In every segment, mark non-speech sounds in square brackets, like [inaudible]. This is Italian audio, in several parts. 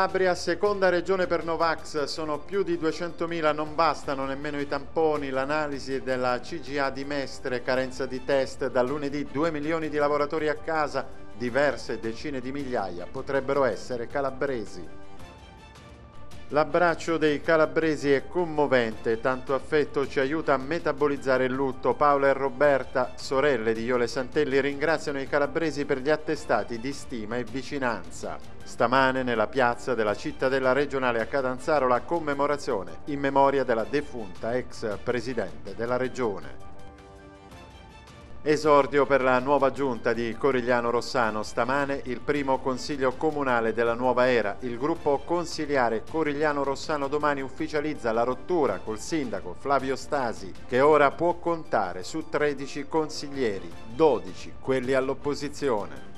Calabria, seconda regione per Novax, sono più di 200.000, non bastano nemmeno i tamponi, l'analisi della CGA di Mestre, carenza di test, da lunedì 2 milioni di lavoratori a casa, diverse decine di migliaia potrebbero essere calabresi. L'abbraccio dei calabresi è commovente, tanto affetto ci aiuta a metabolizzare il lutto. Paola e Roberta, sorelle di Iole Santelli, ringraziano i calabresi per gli attestati di stima e vicinanza. Stamane nella piazza della cittadella regionale a Catanzaro la commemorazione in memoria della defunta ex presidente della regione. Esordio per la nuova giunta di Corigliano Rossano. Stamane il primo consiglio comunale della nuova era. Il gruppo consiliare Corigliano Rossano domani ufficializza la rottura col sindaco Flavio Stasi, che ora può contare su 13 consiglieri, 12 quelli all'opposizione.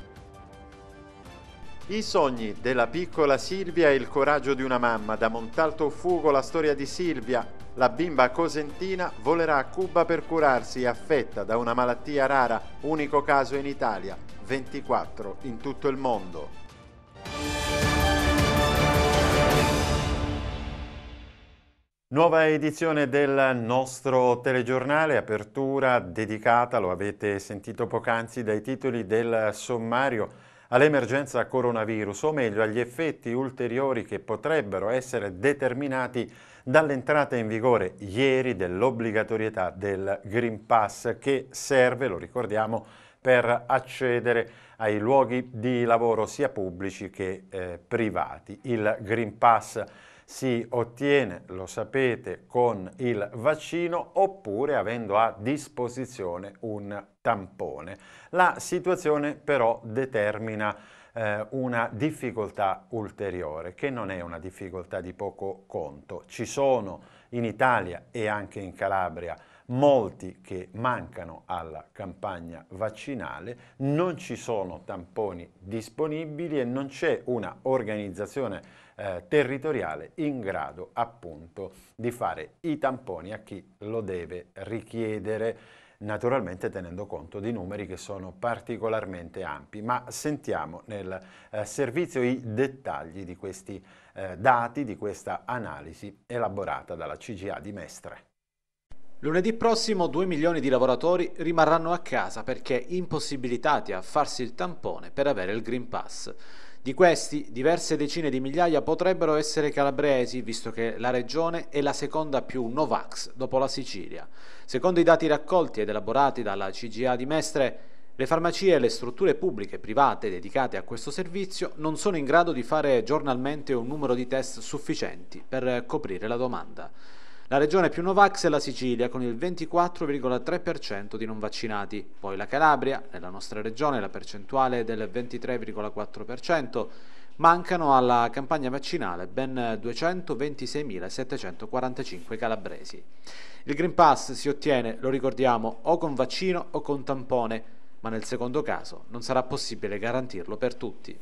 I sogni della piccola Silvia e il coraggio di una mamma. Da Montalto Fugo la storia di Silvia. La bimba cosentina volerà a Cuba per curarsi, affetta da una malattia rara, unico caso in Italia, 24 in tutto il mondo. Nuova edizione del nostro telegiornale, apertura dedicata, lo avete sentito poc'anzi dai titoli del sommario all'emergenza coronavirus, o meglio agli effetti ulteriori che potrebbero essere determinati dall'entrata in vigore ieri dell'obbligatorietà del Green Pass che serve, lo ricordiamo, per accedere ai luoghi di lavoro sia pubblici che eh, privati. Il Green Pass si ottiene, lo sapete, con il vaccino oppure avendo a disposizione un tampone. La situazione però determina eh, una difficoltà ulteriore, che non è una difficoltà di poco conto. Ci sono in Italia e anche in Calabria molti che mancano alla campagna vaccinale, non ci sono tamponi disponibili e non c'è una organizzazione eh, territoriale in grado appunto di fare i tamponi a chi lo deve richiedere naturalmente tenendo conto di numeri che sono particolarmente ampi. Ma sentiamo nel eh, servizio i dettagli di questi eh, dati, di questa analisi elaborata dalla CGA di Mestre. Lunedì prossimo 2 milioni di lavoratori rimarranno a casa perché impossibilitati a farsi il tampone per avere il Green Pass. Di questi, diverse decine di migliaia potrebbero essere calabresi, visto che la regione è la seconda più Novax dopo la Sicilia. Secondo i dati raccolti ed elaborati dalla CGA di Mestre, le farmacie e le strutture pubbliche e private dedicate a questo servizio non sono in grado di fare giornalmente un numero di test sufficienti per coprire la domanda. La regione più Novax è la Sicilia con il 24,3% di non vaccinati, poi la Calabria, nella nostra regione la percentuale è del 23,4%, mancano alla campagna vaccinale ben 226.745 calabresi. Il Green Pass si ottiene, lo ricordiamo, o con vaccino o con tampone, ma nel secondo caso non sarà possibile garantirlo per tutti.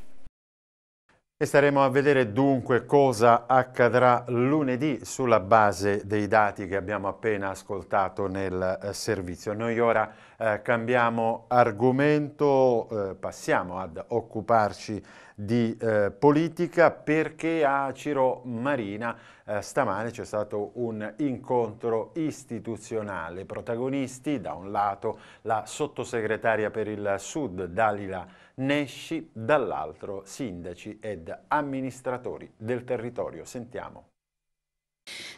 E staremo a vedere dunque cosa accadrà lunedì sulla base dei dati che abbiamo appena ascoltato nel eh, servizio. Noi ora eh, cambiamo argomento, eh, passiamo ad occuparci di eh, politica perché a Ciro Marina eh, stamane c'è stato un incontro istituzionale. Protagonisti da un lato la sottosegretaria per il Sud Dalila Nesci dall'altro sindaci ed amministratori del territorio. Sentiamo.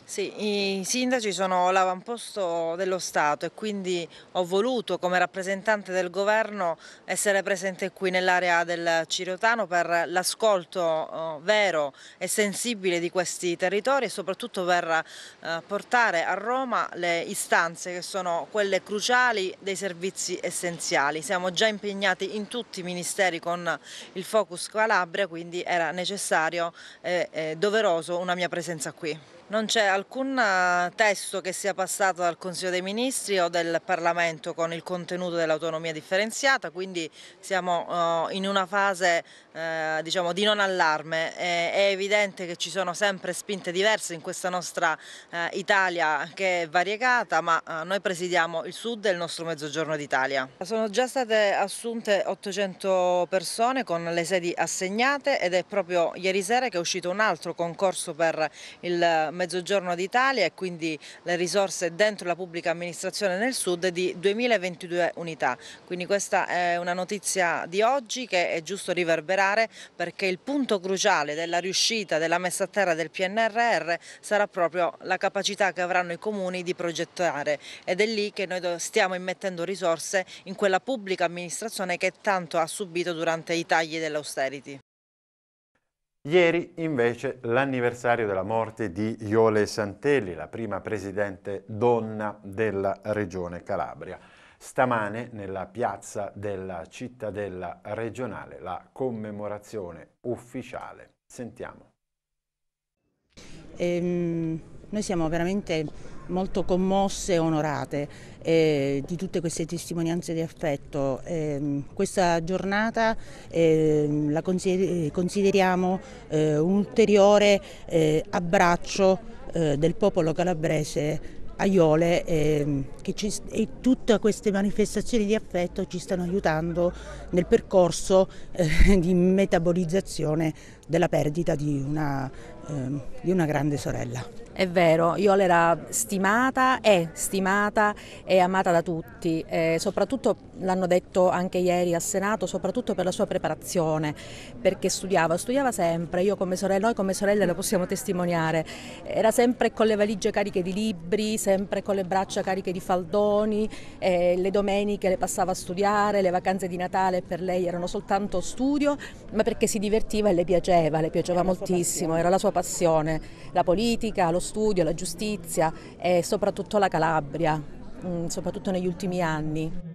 Sì, i sindaci sono l'avamposto dello Stato e quindi ho voluto come rappresentante del governo essere presente qui nell'area del Cirotano per l'ascolto eh, vero e sensibile di questi territori e soprattutto per eh, portare a Roma le istanze che sono quelle cruciali dei servizi essenziali. Siamo già impegnati in tutti i ministeri con il Focus Calabria, quindi era necessario e doveroso una mia presenza qui. Non c'è alcun eh, testo che sia passato dal Consiglio dei Ministri o del Parlamento con il contenuto dell'autonomia differenziata, quindi siamo eh, in una fase eh, diciamo, di non allarme. Eh, è evidente che ci sono sempre spinte diverse in questa nostra eh, Italia che è variegata, ma eh, noi presidiamo il sud e il nostro mezzogiorno d'Italia. Sono già state assunte 800 persone con le sedi assegnate ed è proprio ieri sera che è uscito un altro concorso per il mezzogiorno d'Italia e quindi le risorse dentro la pubblica amministrazione nel sud di 2022 unità. Quindi questa è una notizia di oggi che è giusto riverberare accelerare perché il punto cruciale della riuscita della messa a terra del PNRR sarà proprio la capacità che avranno i comuni di progettare ed è lì che noi stiamo immettendo risorse in quella pubblica amministrazione che tanto ha subito durante i tagli dell'austerity. Ieri invece l'anniversario della morte di Iole Santelli, la prima presidente donna della regione Calabria. Stamane nella piazza della cittadella regionale la commemorazione ufficiale. Sentiamo. Ehm, noi siamo veramente molto commosse e onorate eh, di tutte queste testimonianze di affetto. Eh, questa giornata ehm, eh, la consider consideriamo un ulteriore eh, abbraccio eh, del popolo calabrese aiole eh, ci, e tutte queste manifestazioni di affetto ci stanno aiutando nel percorso eh, di metabolizzazione della perdita di una, eh, di una grande sorella. È vero, Iola era stimata, è stimata e amata da tutti, eh, soprattutto l'hanno detto anche ieri al Senato, soprattutto per la sua preparazione, perché studiava, studiava sempre, io come sorella, noi come sorelle lo possiamo testimoniare, era sempre con le valigie cariche di libri, sempre con le braccia cariche di faldoni, eh, le domeniche le passava a studiare, le vacanze di Natale per lei erano soltanto studio, ma perché si divertiva e le piaceva eh, piaceva, le piaceva moltissimo, era la sua passione, la politica, lo studio, la giustizia e soprattutto la Calabria, mm, soprattutto negli ultimi anni.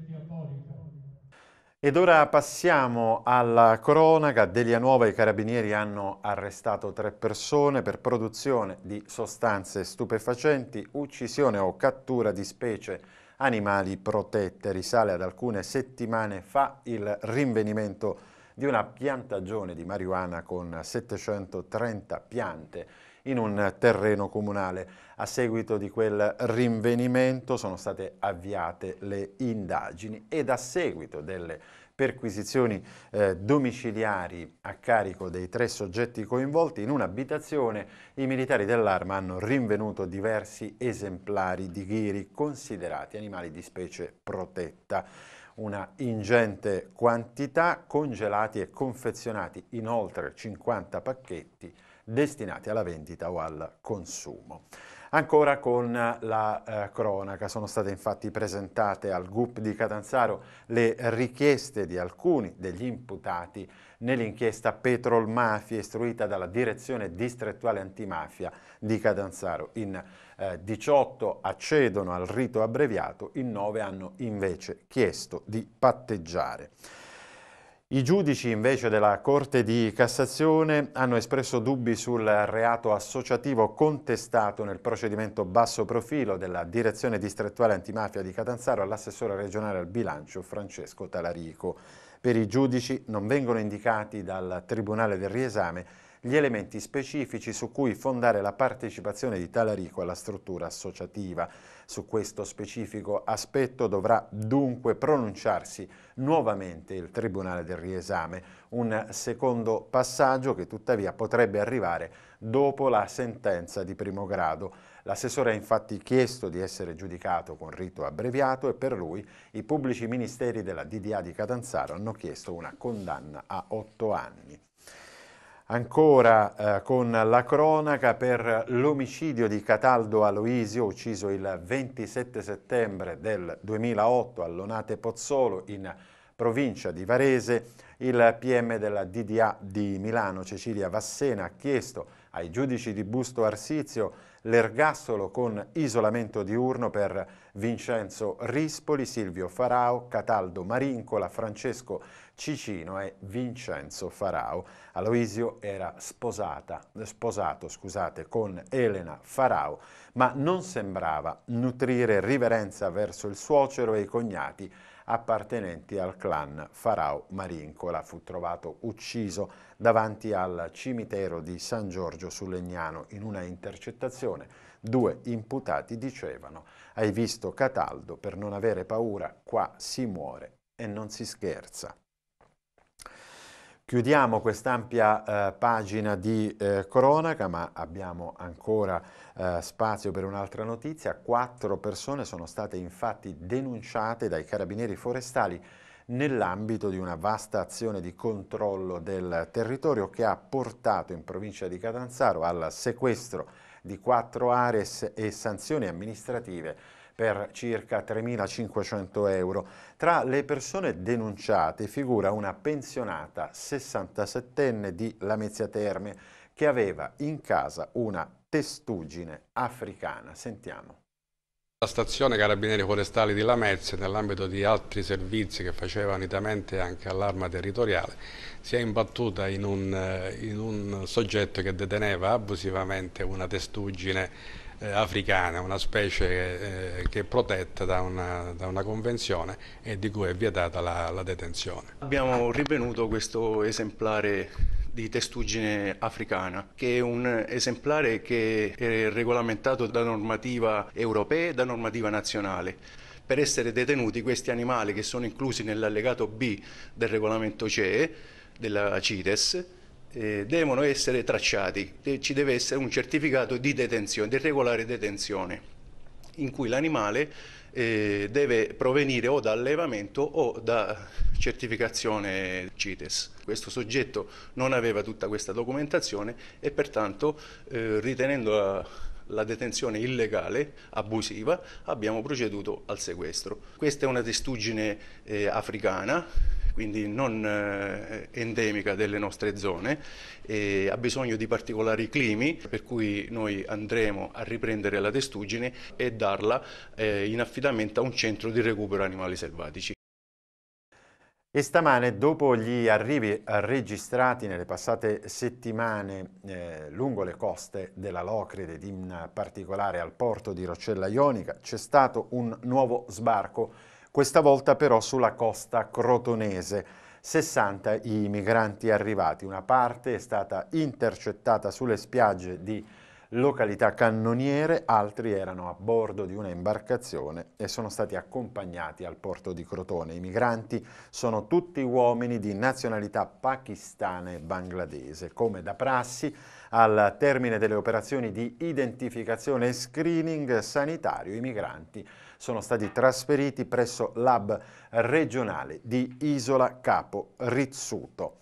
Ed ora passiamo alla cronaca. Delia Nuova e i carabinieri hanno arrestato tre persone per produzione di sostanze stupefacenti, uccisione o cattura di specie animali protette. Risale ad alcune settimane fa il rinvenimento di una piantagione di marijuana con 730 piante in un terreno comunale. A seguito di quel rinvenimento sono state avviate le indagini ed a seguito delle perquisizioni eh, domiciliari a carico dei tre soggetti coinvolti in un'abitazione, i militari dell'arma hanno rinvenuto diversi esemplari di ghiri considerati animali di specie protetta una ingente quantità, congelati e confezionati in oltre 50 pacchetti destinati alla vendita o al consumo. Ancora con la eh, cronaca, sono state infatti presentate al GUP di Catanzaro le richieste di alcuni degli imputati nell'inchiesta Petrol Mafia istruita dalla Direzione Distrettuale Antimafia di Catanzaro. In eh, 18 accedono al rito abbreviato, in 9 hanno invece chiesto di patteggiare. I giudici invece della Corte di Cassazione hanno espresso dubbi sul reato associativo contestato nel procedimento basso profilo della Direzione distrettuale antimafia di Catanzaro all'assessore regionale al bilancio Francesco Talarico. Per i giudici non vengono indicati dal Tribunale del Riesame gli elementi specifici su cui fondare la partecipazione di Talarico alla struttura associativa. Su questo specifico aspetto dovrà dunque pronunciarsi nuovamente il Tribunale del riesame, un secondo passaggio che tuttavia potrebbe arrivare dopo la sentenza di primo grado. L'assessore ha infatti chiesto di essere giudicato con rito abbreviato e per lui i pubblici ministeri della DDA di Catanzaro hanno chiesto una condanna a otto anni. Ancora eh, con la cronaca per l'omicidio di Cataldo Aloisio, ucciso il 27 settembre del 2008 a Lonate Pozzolo in provincia di Varese, il PM della DDA di Milano, Cecilia Vassena, ha chiesto ai giudici di Busto Arsizio l'ergastolo con isolamento diurno per Vincenzo Rispoli, Silvio Farao, Cataldo Marincola, Francesco Cicino e Vincenzo Farao. Aloisio era sposata, sposato scusate, con Elena Farao, ma non sembrava nutrire riverenza verso il suocero e i cognati appartenenti al clan Farao Marincola. Fu trovato ucciso davanti al cimitero di San Giorgio su Legnano. In una intercettazione due imputati dicevano «Hai visto Cataldo per non avere paura? Qua si muore e non si scherza». Chiudiamo quest'ampia eh, pagina di eh, cronaca, ma abbiamo ancora eh, spazio per un'altra notizia. Quattro persone sono state infatti denunciate dai carabinieri forestali nell'ambito di una vasta azione di controllo del territorio che ha portato in provincia di Catanzaro al sequestro di quattro aree e sanzioni amministrative per circa 3.500 euro. Tra le persone denunciate figura una pensionata 67enne di Lamezia Terme che aveva in casa una testuggine africana. Sentiamo. La stazione Carabinieri Forestali di Lamezia, nell'ambito di altri servizi che faceva unitamente anche all'arma territoriale, si è imbattuta in un, eh, in un soggetto che deteneva abusivamente una testuggine eh, africana, una specie eh, che è protetta da una, da una, convenzione e di cui è vietata la, la detenzione. Abbiamo rinvenuto questo esemplare di testuggine africana, che è un esemplare che è regolamentato da normativa europea e da normativa nazionale. Per essere detenuti questi animali che sono inclusi nell'allegato B del regolamento CE, della CITES, eh, devono essere tracciati, ci deve essere un certificato di detenzione, di regolare detenzione, in cui l'animale eh, deve provenire o da allevamento o da certificazione CITES. Questo soggetto non aveva tutta questa documentazione e pertanto eh, ritenendo la, la detenzione illegale, abusiva, abbiamo proceduto al sequestro. Questa è una testuggine eh, africana quindi non eh, endemica delle nostre zone, e ha bisogno di particolari climi, per cui noi andremo a riprendere la testuggine e darla eh, in affidamento a un centro di recupero animali selvatici. E stamane, dopo gli arrivi registrati nelle passate settimane eh, lungo le coste della Locride ed in particolare al porto di Roccella Ionica, c'è stato un nuovo sbarco questa volta però sulla costa crotonese. 60 i migranti arrivati, una parte è stata intercettata sulle spiagge di località cannoniere, altri erano a bordo di una imbarcazione e sono stati accompagnati al porto di Crotone. I migranti sono tutti uomini di nazionalità pakistana e bangladese. Come da prassi, al termine delle operazioni di identificazione e screening sanitario, i migranti sono stati trasferiti presso l'hub regionale di Isola Capo Rizzuto.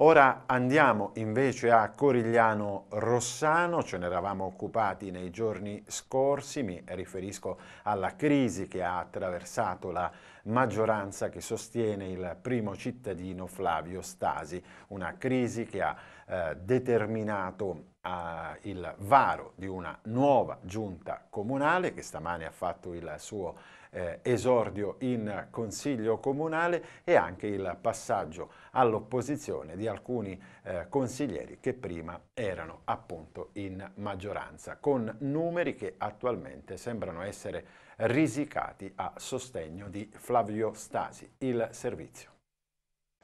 Ora andiamo invece a Corigliano Rossano, ce ne eravamo occupati nei giorni scorsi, mi riferisco alla crisi che ha attraversato la maggioranza che sostiene il primo cittadino Flavio Stasi, una crisi che ha eh, determinato eh, il varo di una nuova giunta comunale che stamane ha fatto il suo eh, esordio in consiglio comunale e anche il passaggio all'opposizione di alcuni eh, consiglieri che prima erano appunto in maggioranza, con numeri che attualmente sembrano essere risicati a sostegno di Flavio Stasi, il servizio.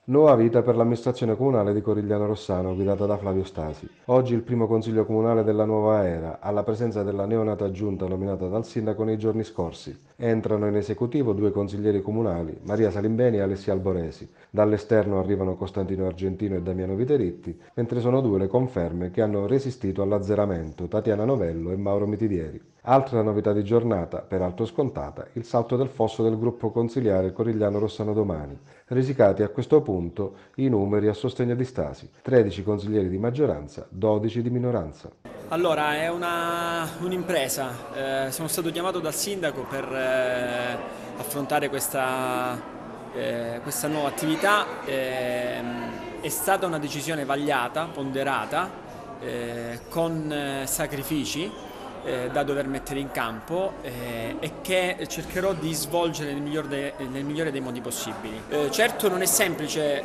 Nuova vita per l'amministrazione comunale di Corigliano Rossano guidata da Flavio Stasi. Oggi il primo consiglio comunale della nuova era, alla presenza della neonata giunta nominata dal sindaco nei giorni scorsi. Entrano in esecutivo due consiglieri comunali, Maria Salimbeni e Alessia Alboresi. Dall'esterno arrivano Costantino Argentino e Damiano Viteritti, mentre sono due le conferme che hanno resistito all'azzeramento, Tatiana Novello e Mauro Mitidieri. Altra novità di giornata, peraltro scontata, il salto del fosso del gruppo consigliare Corigliano Rossano Domani, risicati a questo punto i numeri a sostegno di Stasi, 13 consiglieri di maggioranza, 12 di minoranza. Allora, è un'impresa, eh, sono stato chiamato dal sindaco per eh, affrontare questa, eh, questa, nuova attività, eh, è stata una decisione vagliata, ponderata, eh, con eh, sacrifici, eh, da dover mettere in campo eh, e che cercherò di svolgere nel, miglior de- nel migliore dei modi possibili. Eh, certo non è semplice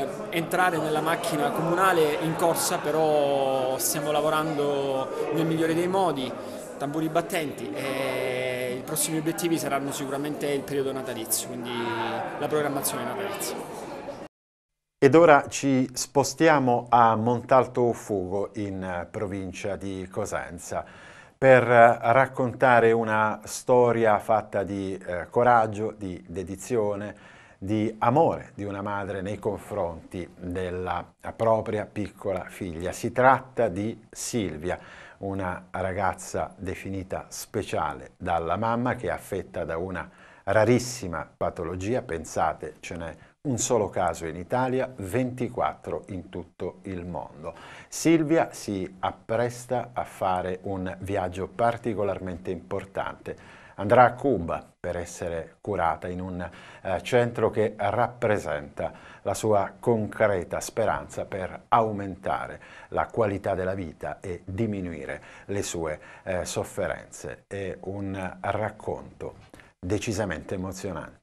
eh, entrare nella macchina comunale in corsa, però stiamo lavorando nel migliore dei modi, tamburi battenti. I prossimi obiettivi saranno sicuramente il periodo natalizio, quindi la programmazione natalizia. Ed ora ci spostiamo a Montalto Fugo in eh, provincia di Cosenza per eh, raccontare una storia fatta di eh, coraggio, di dedizione, di amore di una madre nei confronti della propria piccola figlia. Si tratta di Silvia, una ragazza definita speciale dalla mamma che è affetta da una rarissima patologia, pensate ce n'è un solo caso in Italia, 24 in tutto il mondo. Silvia si appresta a fare un viaggio particolarmente importante. Andrà a Cuba per essere curata in un eh, centro che rappresenta la sua concreta speranza per aumentare la qualità della vita e diminuire le sue eh, sofferenze. È un racconto decisamente emozionante.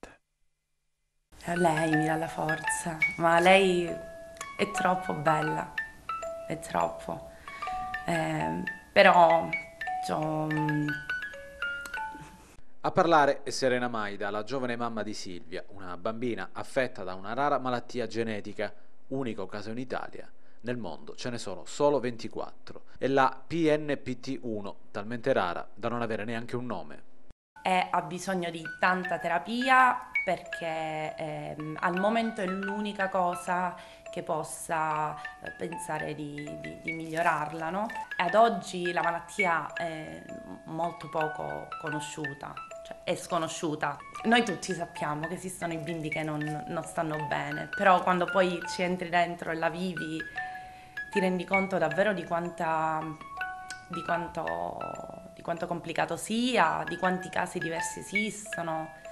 Lei mi dà la forza, ma lei è troppo bella, è troppo. Eh, però... Cioè, a parlare è Serena Maida, la giovane mamma di Silvia, una bambina affetta da una rara malattia genetica, unico caso in Italia. Nel mondo ce ne sono solo 24 e la PNPT1, talmente rara da non avere neanche un nome. È, eh, ha bisogno di tanta terapia, perché ehm, al momento è l'unica cosa che possa eh, pensare di, di, di migliorarla. No? Ad oggi la malattia è molto poco conosciuta, cioè è sconosciuta. Noi tutti sappiamo che esistono i bimbi che non, non stanno bene, però quando poi ci entri dentro e la vivi ti rendi conto davvero di quanta di quanto, di quanto, complicato sia, di quanti casi diversi esistono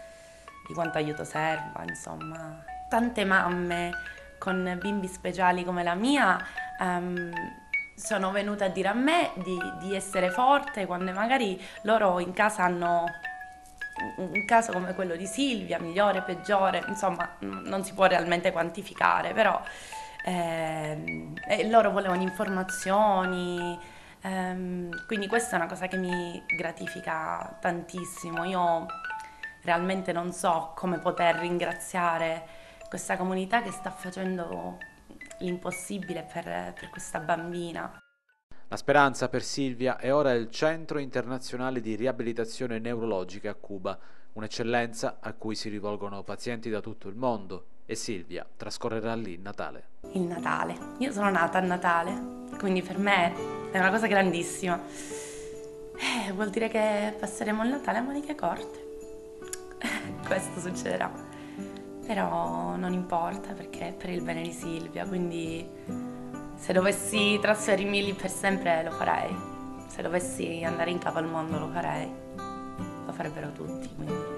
di quanto aiuto serva, insomma. Tante mamme con bimbi speciali come la mia um, sono venute a dire a me di, di, essere forte quando magari loro in casa hanno un caso come quello di Silvia, migliore, peggiore, insomma non si può realmente quantificare, però eh, loro volevano informazioni, ehm, quindi questa è una cosa che mi gratifica tantissimo. Io realmente non so come poter ringraziare questa comunità che sta facendo l'impossibile per, per questa bambina. La speranza per Silvia è ora il Centro Internazionale di Riabilitazione Neurologica a Cuba, un'eccellenza a cui si rivolgono pazienti da tutto il mondo e Silvia trascorrerà lì il Natale. Il Natale. Io sono nata a Natale, quindi per me è una cosa grandissima. Eh, vuol dire che passeremo il Natale a maniche corte. [laughs] questo succederà. Però non importa perché è per il bene di Silvia, quindi se dovessi trasferirmi lì per sempre lo farei. Se dovessi andare in capo al mondo lo farei. Lo farebbero tutti, quindi.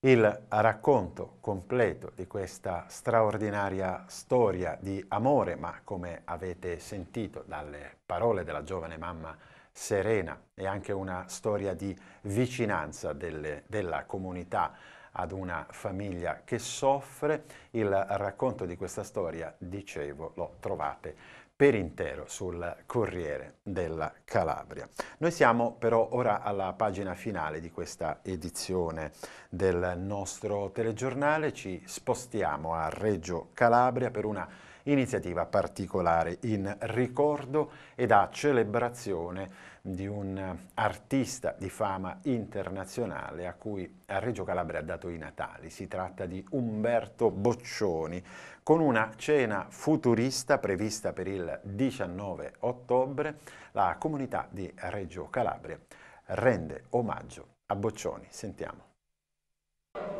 Il racconto completo di questa straordinaria storia di amore, ma come avete sentito dalle parole della giovane mamma serena e anche una storia di vicinanza delle, della comunità ad una famiglia che soffre. Il racconto di questa storia, dicevo, lo trovate per intero sul Corriere della Calabria. Noi siamo però ora alla pagina finale di questa edizione del nostro telegiornale, ci spostiamo a Reggio Calabria per una iniziativa particolare in ricordo ed a celebrazione di un artista di fama internazionale a cui a Reggio Calabria ha dato i Natali. Si tratta di Umberto Boccioni, con una cena futurista prevista per il 19 ottobre, la comunità di Reggio Calabria rende omaggio a Boccioni. Sentiamo.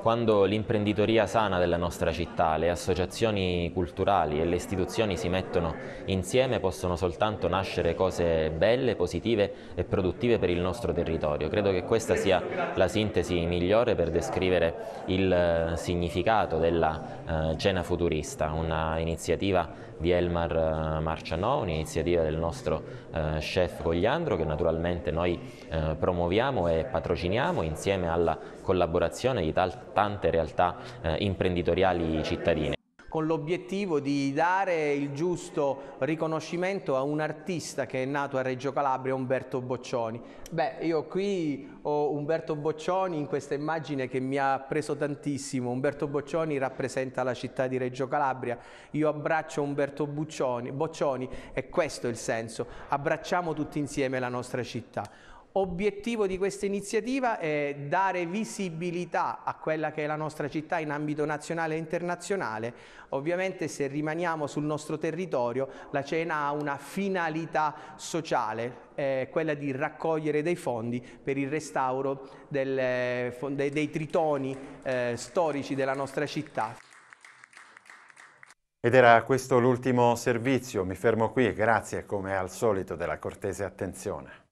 Quando l'imprenditoria sana della nostra città, le associazioni culturali e le istituzioni si mettono insieme possono soltanto nascere cose belle, positive e produttive per il nostro territorio. Credo che questa sia la sintesi migliore per descrivere il eh, significato della eh, Cena Futurista, un'iniziativa di Elmar eh, Marciano, un'iniziativa del nostro eh, chef Cogliandro che naturalmente noi eh, promuoviamo e patrociniamo insieme alla collaborazione di tante realtà eh, imprenditoriali cittadine con l'obiettivo di dare il giusto riconoscimento a un artista che è nato a Reggio Calabria, Umberto Boccioni. Beh, io qui ho Umberto Boccioni in questa immagine che mi ha preso tantissimo. Umberto Boccioni rappresenta la città di Reggio Calabria. Io abbraccio Umberto Buccioni, Boccioni e questo è il senso. Abbracciamo tutti insieme la nostra città. Obiettivo di questa iniziativa è dare visibilità a quella che è la nostra città in ambito nazionale e internazionale. Ovviamente se rimaniamo sul nostro territorio la cena ha una finalità sociale, eh, quella di raccogliere dei fondi per il restauro del, eh, dei, dei, tritoni eh, storici della nostra città. Ed era questo l'ultimo servizio, mi fermo qui, e grazie come al solito della cortese attenzione.